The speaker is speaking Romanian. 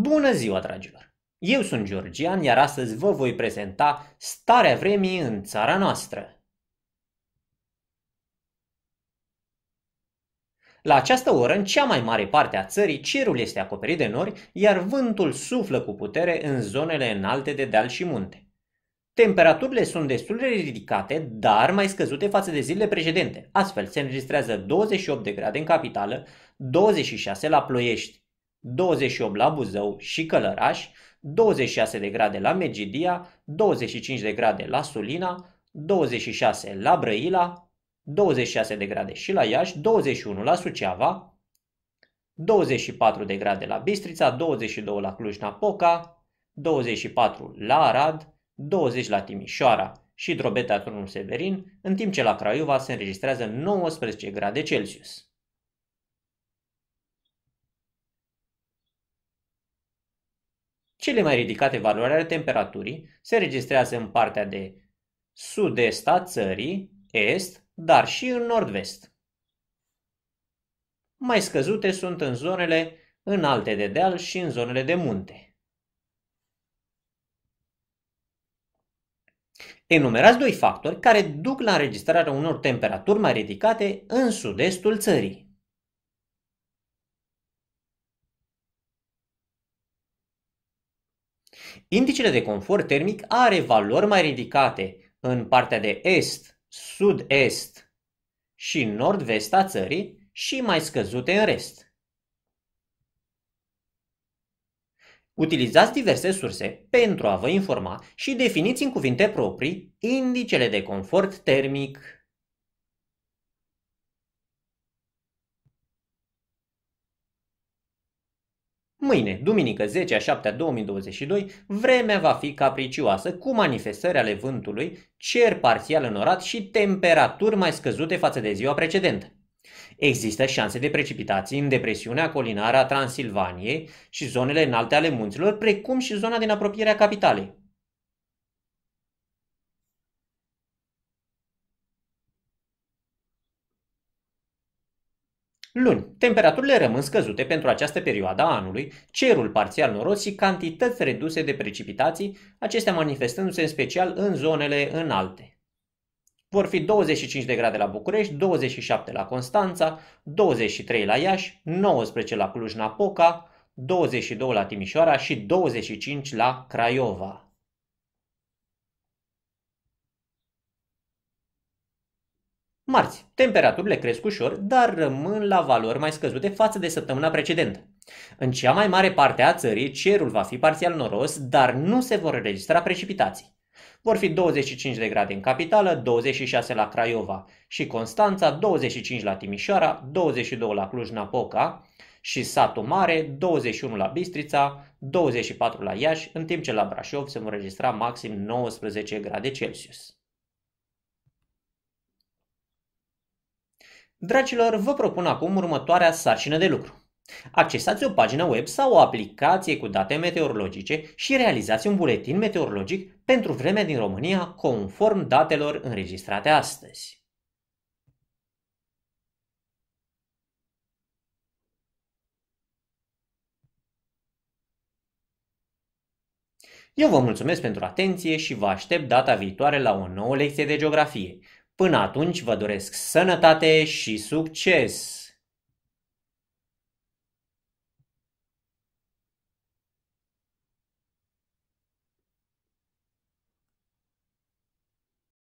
Bună ziua, dragilor! Eu sunt Georgian, iar astăzi vă voi prezenta starea vremii în țara noastră. La această oră, în cea mai mare parte a țării, cerul este acoperit de nori, iar vântul suflă cu putere în zonele înalte de deal și munte. Temperaturile sunt destul de ridicate, dar mai scăzute față de zilele precedente. Astfel, se înregistrează 28 de grade în capitală, 26 la Ploiești, 28 la Buzău și Călăraș, 26 de grade la Megidia, 25 de grade la Sulina, 26 la Brăila, 26 de grade și la Iași, 21 la Suceava, 24 de grade la Bistrița, 22 la Cluj-Napoca, 24 la Arad, 20 la Timișoara și Drobeta Turnul Severin, în timp ce la Craiova se înregistrează 19 grade Celsius. Cele mai ridicate valori ale temperaturii se registrează în partea de sud-est a țării, est, dar și în nord-vest. Mai scăzute sunt în zonele înalte de deal și în zonele de munte. Enumerați doi factori care duc la înregistrarea unor temperaturi mai ridicate în sud-estul țării. Indicele de confort termic are valori mai ridicate în partea de est, sud-est și nord-vest a țării și mai scăzute în rest. Utilizați diverse surse pentru a vă informa și definiți în cuvinte proprii indicele de confort termic. Mâine, duminică 10 a 7 a 2022, vremea va fi capricioasă cu manifestări ale vântului, cer parțial înorat și temperaturi mai scăzute față de ziua precedentă. Există șanse de precipitații în depresiunea colinară a Transilvaniei și zonele înalte ale munților, precum și zona din apropierea capitalei. Luni, temperaturile rămân scăzute pentru această perioadă a anului, cerul parțial noros și cantități reduse de precipitații, acestea manifestându-se în special în zonele înalte. Vor fi 25 de grade la București, 27 la Constanța, 23 la Iași, 19 la Cluj-Napoca, 22 la Timișoara și 25 la Craiova. Marți, temperaturile cresc ușor, dar rămân la valori mai scăzute față de săptămâna precedentă. În cea mai mare parte a țării, cerul va fi parțial noros, dar nu se vor registra precipitații. Vor fi 25 de grade în capitală, 26 la Craiova și Constanța, 25 la Timișoara, 22 la Cluj-Napoca și Satu Mare, 21 la Bistrița, 24 la Iași, în timp ce la Brașov se vor registra maxim 19 grade Celsius. Dragilor, vă propun acum următoarea sarcină de lucru. Accesați o pagină web sau o aplicație cu date meteorologice și realizați un buletin meteorologic pentru vremea din România conform datelor înregistrate astăzi. Eu vă mulțumesc pentru atenție și vă aștept data viitoare la o nouă lecție de geografie. Până atunci vă doresc sănătate și succes!